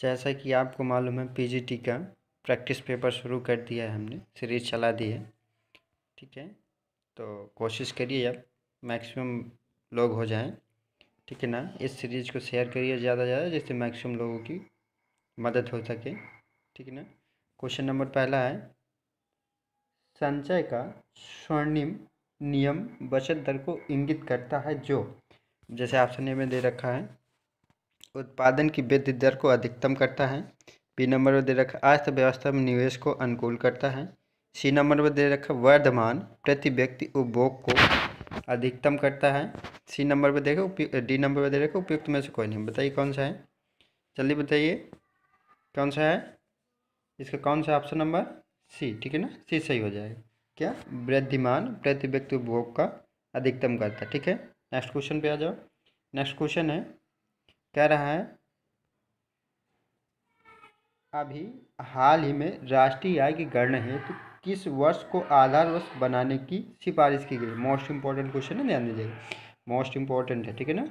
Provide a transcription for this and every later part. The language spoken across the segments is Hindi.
जैसा कि आपको मालूम है पीजीटी का प्रैक्टिस पेपर शुरू कर दिया है हमने सीरीज चला दी है ठीक है तो कोशिश करिए आप मैक्सिमम लोग हो जाएं ठीक है ना इस सीरीज़ को शेयर करिए ज़्यादा से ज़्यादा जिससे मैक्सिमम लोगों की मदद हो सके ठीक है ना क्वेश्चन नंबर पहला है संचय का स्वर्णिम नियम बचत दर को इंगित करता है जो जैसे ऑप्शन ए में दे रखा है उत्पादन की वृद्धि दर को अधिकतम करता है बी नंबर पर दे रखा अर्थव्यवस्था में निवेश को अनुकूल करता है सी नंबर पर दे रखा वर्धमान प्रति व्यक्ति उपभोग को अधिकतम करता है सी नंबर पर देखो डी नंबर पर दे रखा उपयुक्त में से कोई नहीं बताइए कौन सा है जल्दी बताइए कौन सा है इसका कौन सा ऑप्शन नंबर सी ठीक है ना सी सही हो जाएगा क्या वृद्धिमान प्रति व्यक्ति उपभोग का अधिकतम करता है ठीक है नेक्स्ट क्वेश्चन पे आ जाओ नेक्स्ट क्वेश्चन है कह रहा है अभी हाल ही में राष्ट्रीय आय की गणना हेतु तो किस वर्ष को आधार वर्ष बनाने की सिफारिश की गई मोस्ट इम्पोर्टेंट क्वेश्चन है ध्यान दीजिएगा मोस्ट इम्पॉर्टेंट है ठीक है ना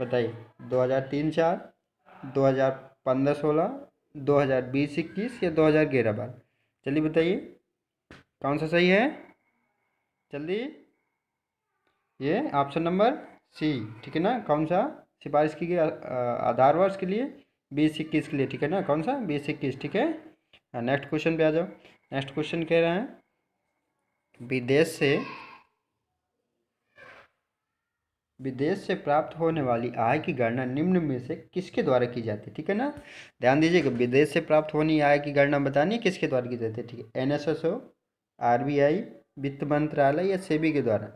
बताइए दो हज़ार तीन चार दो हज़ार पंद्रह सोलह दो हज़ार बीस इक्कीस या दो हज़ार ग्यारह चलिए बताइए कौन सा सही है जल्दी ये ऑप्शन नंबर सी ठीक है ना कौन सा सिफारिश की गई आधार वर्ष के लिए बीस इक्कीस के लिए ठीक है ना कौन सा बीस इक्कीस ठीक है नेक्स्ट क्वेश्चन पे आ जाओ नेक्स्ट क्वेश्चन कह रहे हैं विदेश से विदेश से प्राप्त होने वाली आय की गणना निम्न में से किसके द्वारा की जाती है ठीक है ना ध्यान कि विदेश से प्राप्त होनी आय की गणना बतानी है किसके द्वारा की जाती है ठीक है N S S O R B I वित्त मंत्रालय या सेबी के द्वारा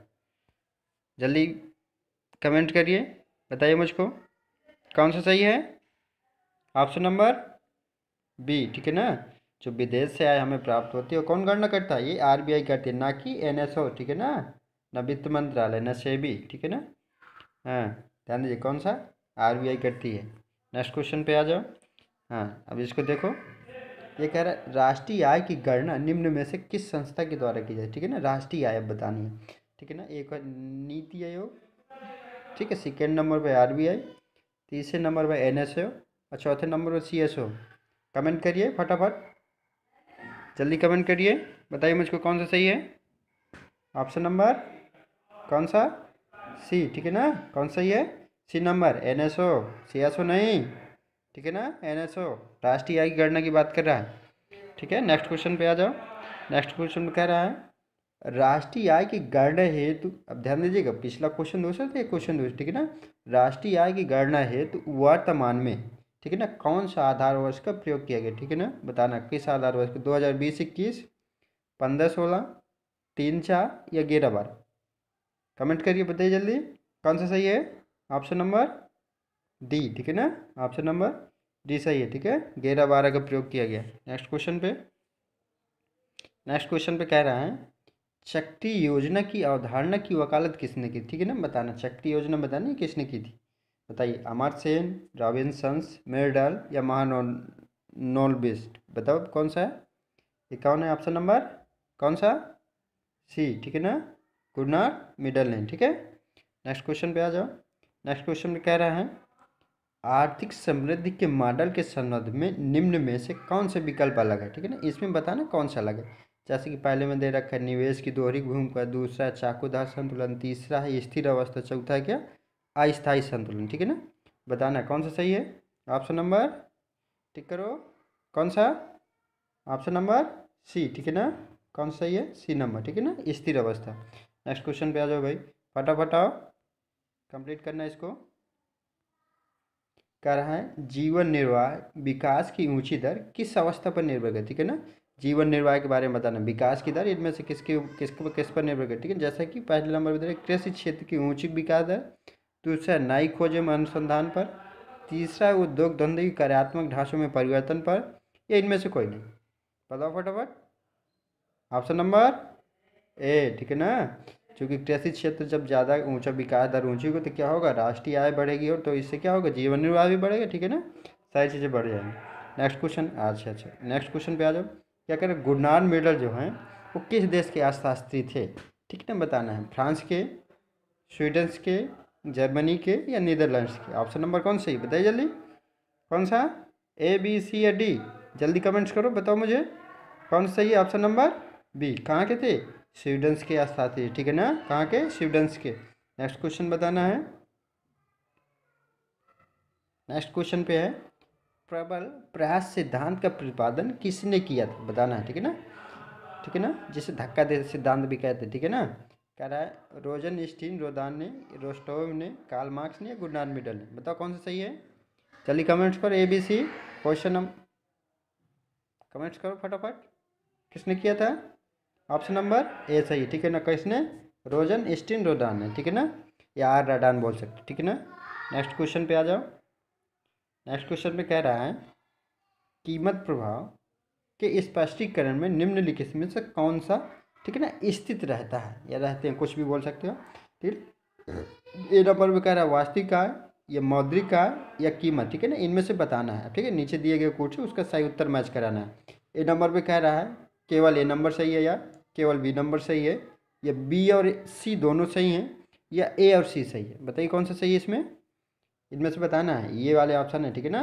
जल्दी कमेंट करिए बताइए मुझको कौन सा सही है ऑप्शन नंबर बी ठीक है ना जो विदेश से आए हमें प्राप्त होती है वो कौन गणना करता है ये आरबीआई करती है ना कि एनएसओ ठीक है ना न वित्त मंत्रालय ना सेबी ठीक है ना हाँ ध्यान दीजिए कौन सा आरबीआई करती है नेक्स्ट क्वेश्चन पे आ जाओ हाँ अब इसको देखो ये कह रहा है राष्ट्रीय आय की गणना निम्न में से किस संस्था के द्वारा की जाए ठीक है ना राष्ट्रीय आय बतानी है ठीक है ना एक नीति आयोग ठीक है सेकेंड नंबर बी आई तीसरे नंबर एस ओ और चौथे नंबर एस ओ कमेंट करिए फटाफट जल्दी कमेंट करिए बताइए मुझको कौन सा सही है ऑप्शन नंबर कौन सा सी ठीक है ना कौन सा ही है C number N S O C S O नहीं ठीक है ना एन एस ओ राष्ट्रीय आय की गणना की बात कर रहा है ठीक है नेक्स्ट क्वेश्चन पे आ जाओ नेक्स्ट क्वेश्चन में कह रहा है राष्ट्रीय आय की गणना हेतु अब ध्यान दीजिएगा पिछला क्वेश्चन दूसरा था क्वेश्चन दो ठीक है ना राष्ट्रीय आय की गणना हेतु वर्तमान में ठीक है ना कौन सा आधार वर्ष का प्रयोग किया गया ठीक है ना बताना किस आधार वर्ष का दो हज़ार बीस इक्कीस पंद्रह सोलह तीन चार या ग्यारह बारह कमेंट करिए बताइए जल्दी कौन सा सही है ऑप्शन नंबर डी ठीक है ना ऑप्शन नंबर डी सही है ठीक है ग्यारह बारह का प्रयोग किया गया नेक्स्ट क्वेश्चन पे नेक्स्ट क्वेश्चन पे कह रहा है शक्ति योजना की अवधारणा की वकालत किसने की ठीक है ना बताना शक्ति योजना बतानी किसने की थी बताइए अमर सेन रॉबिन्सन्स मेरडल या नॉल बेस्ट बताओ कौन सा है इक्यावन है ऑप्शन नंबर कौन सा सी ठीक है ना गुडनार मिडल नेम ठीक है नेक्स्ट क्वेश्चन पे आ जाओ नेक्स्ट क्वेश्चन में कह रहा है आर्थिक समृद्धि के मॉडल के संबंध में निम्न में से कौन से विकल्प अलग है ठीक है ना इसमें बताना कौन सा अलग है जैसे कि पहले में दे रखा है निवेश की दोहरी भूमिका दूसरा चाकूदार संतुलन तीसरा है स्थिर अवस्था चौथा है क्या अस्थायी संतुलन ठीक है ना बताना कौन सा सही है ऑप्शन नंबर टिक करो कौन सा ऑप्शन नंबर सी ठीक है ना कौन सा सही है सी नंबर ठीक है ना स्थिर अवस्था नेक्स्ट क्वेश्चन पे आ जाओ भाई फटाफट आओ कंप्लीट करना इसको कह रहा है जीवन निर्वाह विकास की ऊंची दर किस अवस्था पर निर्भर है ठीक है ना जीवन निर्वाह के बारे में बताना विकास की दर इनमें से किसके किस किस पर निर्भर करती है जैसा कि पहले नंबर पर कृषि क्षेत्र की ऊंची विकास दर दूसरा नई खोज एवं अनुसंधान पर तीसरा उद्योग धंधे की कार्यात्मक ढांचों में परिवर्तन पर या इनमें से कोई नहीं बताओ फटाफट ऑप्शन नंबर ए ठीक है ना क्योंकि कृषि क्षेत्र जब ज़्यादा ऊंचा विकास दर ऊंची होगी तो क्या होगा राष्ट्रीय आय बढ़ेगी और तो इससे क्या होगा जीवन निर्वाह भी बढ़ेगा ठीक है ना सारी चीज़ें बढ़ जाएंगी नेक्स्ट क्वेश्चन अच्छा अच्छा नेक्स्ट क्वेश्चन पे आ जाओ क्या करें गुडनान मेडल जो हैं वो किस देश के अर्थशास्त्री थे ठीक ना बताना है फ्रांस के स्वीडन के जर्मनी के या नीदरलैंड्स के ऑप्शन नंबर कौन सा ही बताइए जल्दी कौन सा ए बी सी या डी जल्दी कमेंट्स करो बताओ मुझे कौन सा ही ऑप्शन नंबर बी कहाँ के थे स्वीडन्स के अर्थशास्त्री ठीक है ना कहाँ के स्वीडन्स के नेक्स्ट क्वेश्चन बताना है नेक्स्ट क्वेश्चन पे है प्रबल प्रयास सिद्धांत का प्रतिपादन किसने किया था बताना है ठीक है ना ठीक है ना जिसे धक्का दे सिद्धांत भी कहते हैं ठीक है ना कह रहा है रोजन स्टीन रोदान ने रोस्टोव ने कार्ल मार्क्स ने गुडनाथ मिडल ने बताओ कौन सा सही है चलिए कमेंट्स पर A B C question number comments करो फटाफट किसने किया था ऑप्शन नंबर ए सही ठीक है ना किसने रोजन स्टीन रोदान ने ठीक है ना या आर राडान बोल सकते ठीक है ना नेक्स्ट क्वेश्चन पे आ जाओ नेक्स्ट क्वेश्चन में कह रहा है कीमत प्रभाव के स्पष्टीकरण में निम्नलिखित में से कौन सा ठीक है ना स्थित रहता है या रहते हैं कुछ भी बोल सकते हो ठीक ए नंबर में कह रहा है वास्तविक आय या मौद्रिक आय या कीमत ठीक है ना इनमें से बताना है ठीक है नीचे दिए गए कोर्ट उसका सही उत्तर मैच कराना है ए नंबर में कह रहा है केवल ए नंबर सही है या केवल बी नंबर सही है या बी और सी दोनों सही हैं या ए और सी सही है बताइए कौन सा सही है इसमें इनमें से बताना है ये वाले ऑप्शन है ठीक है ना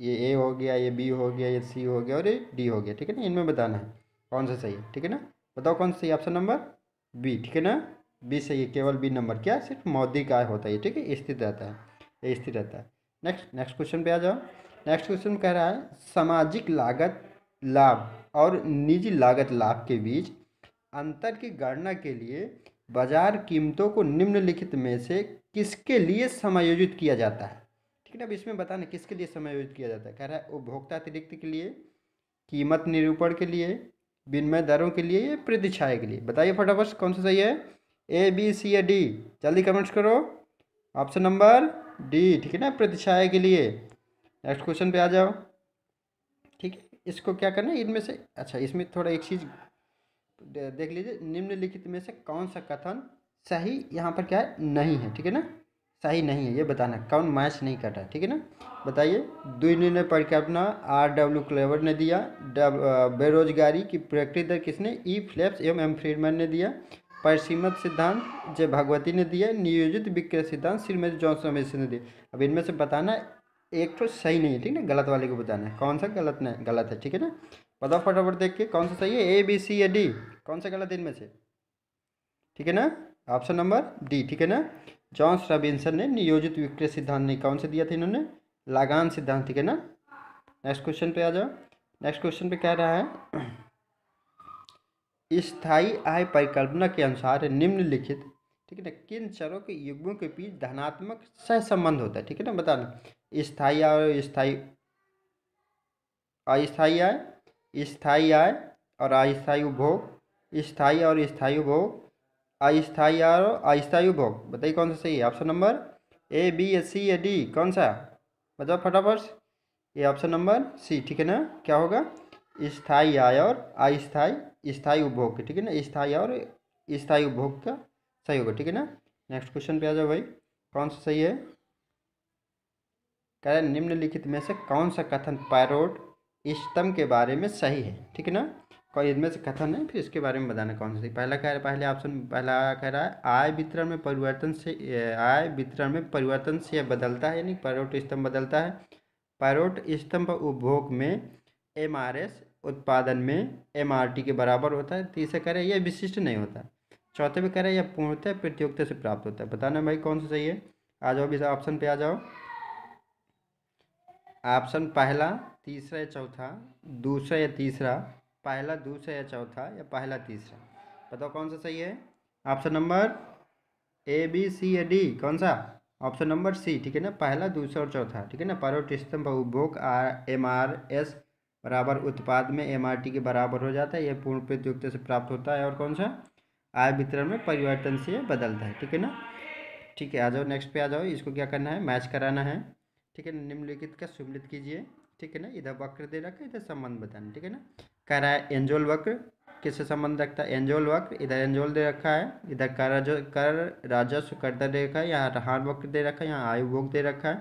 ये ए हो गया ये बी हो गया ये सी हो गया और ये डी हो गया ठीक है ना इनमें बताना है कौन सा सही है ठीक है ना बताओ कौन सा सही ऑप्शन नंबर बी ठीक है ना बी सही है केवल बी नंबर क्या सिर्फ मौद्रिक आय होता है ठीक है स्थिर रहता है स्थिर रहता है नेक्स्ट नेक्स्ट क्वेश्चन पे आ जाओ नेक्स्ट क्वेश्चन कह रहा है सामाजिक लागत लाभ और निजी लागत लाभ के बीच अंतर की गणना के लिए बाजार कीमतों को निम्नलिखित में से किसके लिए समायोजित किया जाता है ठीक है ना अब इसमें बताना किसके लिए समायोजित किया जाता है कह रहा है उपभोक्ता अतिरिक्त के लिए कीमत निरूपण के लिए विनिमय दरों के लिए या प्रतिछाया के लिए बताइए फटाफट कौन सा सही है ए बी सी या डी जल्दी कमेंट्स करो ऑप्शन नंबर डी ठीक है ना प्रतिछाया के लिए नेक्स्ट क्वेश्चन पे आ जाओ ठीक है इसको क्या करना है इनमें से अच्छा इसमें थोड़ा एक चीज़ देख लीजिए निम्नलिखित में से कौन सा कथन सही यहाँ पर क्या है नहीं है ठीक है ना सही नहीं है ये बताना कौन मैच नहीं कर रहा ठीक है ना बताइए दुई निर्णय अपना आर डब्ल्यू क्लेवर ने दिया बेरोजगारी की प्रकृति दर किसने ई e फ्लैप्स एवं एम फ्रीडमैन ने दिया परिसीमत सिद्धांत जय भगवती ने दिया नियोजित विक्रय सिद्धांत श्रीमती जॉनसन मिश्र ने दिया अब इनमें से बताना एक तो सही नहीं है ठीक ना गलत वाले को बताना है कौन सा गलत नहीं गलत है ठीक है ना बताओ फटाफट देख के कौन सा सही है ए बी सी या डी कौन सा गलत है इनमें से ठीक है ना ऑप्शन नंबर डी ठीक है ना जॉन्स रॉबिन्सन ने नियोजित विक्रय सिद्धांत ने कौन से दिया था इन्होंने लगान सिद्धांत ठीक है ना नेक्स्ट क्वेश्चन पे आ जाओ नेक्स्ट क्वेश्चन पे कह रहा है स्थायी आय परिकल्पना के अनुसार निम्नलिखित ठीक है ना किन चरों के युग्मों के बीच धनात्मक सहसंबंध होता है ठीक है ना बताना स्थायी आय और स्थायी अस्थायी आय स्थाई आय और अस्थायी उपभोग स्थाई और स्थायी उपभोग अस्थायी और अस्थायी उपभोग बताइए कौन सा सही है option number A B S C या डी कौन सा बताओ फटाफट ये ऑप्शन नंबर सी ठीक है ना क्या होगा स्थायी आय और अस्थायी स्थायी उपभोग ठीक है ना स्थायी और स्थायी उपभोग का सही होगा ठीक है ना नेक्स्ट क्वेश्चन पे आ जाओ भाई कौन सा सही है कह निम्नलिखित में से कौन सा कथन पैरोड इष्टम के बारे में सही है ठीक है ना इनमें से कथन है फिर इसके बारे में बताना कौन सा पहला कह रहा है पहले ऑप्शन पहला कह रहा है आय वितरण में परिवर्तन से आय वितरण में परिवर्तन से बदलता है यानी पैरोट स्तंभ बदलता है पैरोट स्तंभ उपभोग में एम उत्पादन में एम के बराबर होता है तीसरा कह रहा है यह विशिष्ट नहीं होता चौथे में कह रहा है यह पूर्णतः प्रतियोगिता से प्राप्त होता है बताना भाई कौन सा सही है आ जाओ इस ऑप्शन पर आ जाओ ऑप्शन पहला तीसरा या चौथा दूसरा या तीसरा पहला दूसरा या चौथा या पहला तीसरा बताओ कौन सा सही है option number A B C या डी कौन सा ऑप्शन नंबर सी ठीक है ना पहला दूसरा और चौथा ठीक है ना स्तंभ उपभोग आर एम आर एस बराबर उत्पाद में एम आर टी के बराबर हो जाता है यह पूर्ण प्रतियोगिता से प्राप्त होता है और कौन सा आय वितरण में परिवर्तन से बदलता है ठीक है ना ठीक है आ जाओ नेक्स्ट पे आ जाओ इसको क्या करना है मैच कराना है ठीक है निम्नलिखित का सुमिलित कीजिए ठीक है ना इधर वक्र दे रखा है इधर संबंध बताना ठीक है ना कह रहा है एंजोल वक्र किससे संबंध रखता है एंजोल वक्र इधर एंजोल दे रखा है इधर कर कर राजस्व कर्ता दे रखा है यहाँ रहान वक्र दे रखा है यहाँ आयु भोग दे रखा है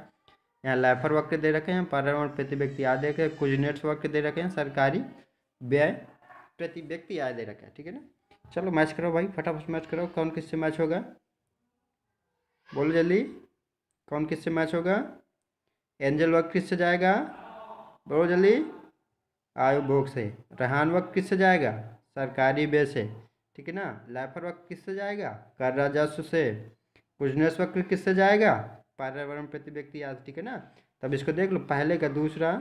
यहाँ लाइफर वक्र दे रखे हैं पर्यावरण प्रति व्यक्ति आय दे रखे हैं कुजनेट्स वक्र दे रखे हैं सरकारी व्यय प्रति व्यक्ति आय दे रखा है ठीक है ना चलो मैच करो भाई फटाफट मैच करो कौन किससे मैच होगा बोलो जल्दी कौन किससे मैच होगा एंजल वर्क किससे जाएगा बोलो जल्दी आयुभोग से रहान वक्त किससे जाएगा सरकारी बे से ठीक है ना लाइफर वक्त किससे जाएगा कर राजस्व से बिजनेस वक्त किससे जाएगा पर्यावरण प्रति व्यक्ति आज ठीक है ना तब इसको देख लो पहले का दूसरा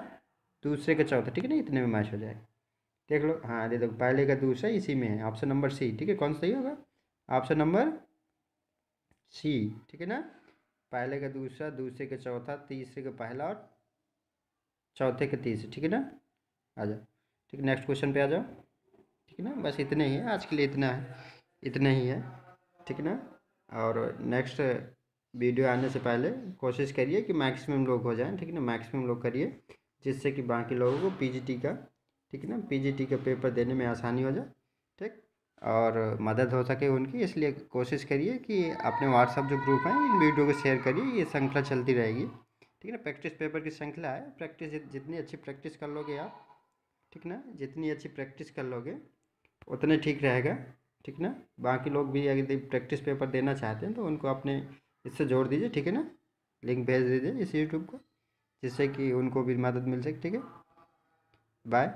दूसरे का चौथा ठीक है ना इतने में मैच हो जाए देख लो हाँ दे दो पहले का दूसरा इसी में है ऑप्शन नंबर सी ठीक है कौन सही होगा ऑप्शन नंबर सी ठीक है ना पहले का दूसरा दूसरे का चौथा तीसरे का पहला और चौथे का तीसरे ठीक है ना आ जाओ ठीक नेक्स्ट क्वेश्चन पे आ जाओ ठीक है ना बस इतने ही है आज के लिए इतना है इतना ही है ठीक ना और नेक्स्ट वीडियो आने से पहले कोशिश करिए कि मैक्सिमम लोग हो जाएं ठीक ना मैक्सिमम लोग करिए जिससे कि बाकी लोगों को पी का ठीक है ना पी का पेपर देने में आसानी हो जाए ठीक और मदद हो सके उनकी इसलिए कोशिश करिए कि अपने व्हाट्सअप जो ग्रुप हैं इन वीडियो को शेयर करिए ये श्रृंखला चलती रहेगी ठीक है ना प्रैक्टिस पेपर की श्रृंखला है प्रैक्टिस जितनी अच्छी प्रैक्टिस कर लोगे आप ठीक ना जितनी अच्छी प्रैक्टिस कर लोगे उतने ठीक रहेगा ठीक ना बाकी लोग भी यदि प्रैक्टिस पेपर देना चाहते हैं तो उनको अपने इससे जोड़ दीजिए ठीक है ना लिंक भेज दीजिए इस यूट्यूब को जिससे कि उनको भी मदद मिल सके ठीक है बाय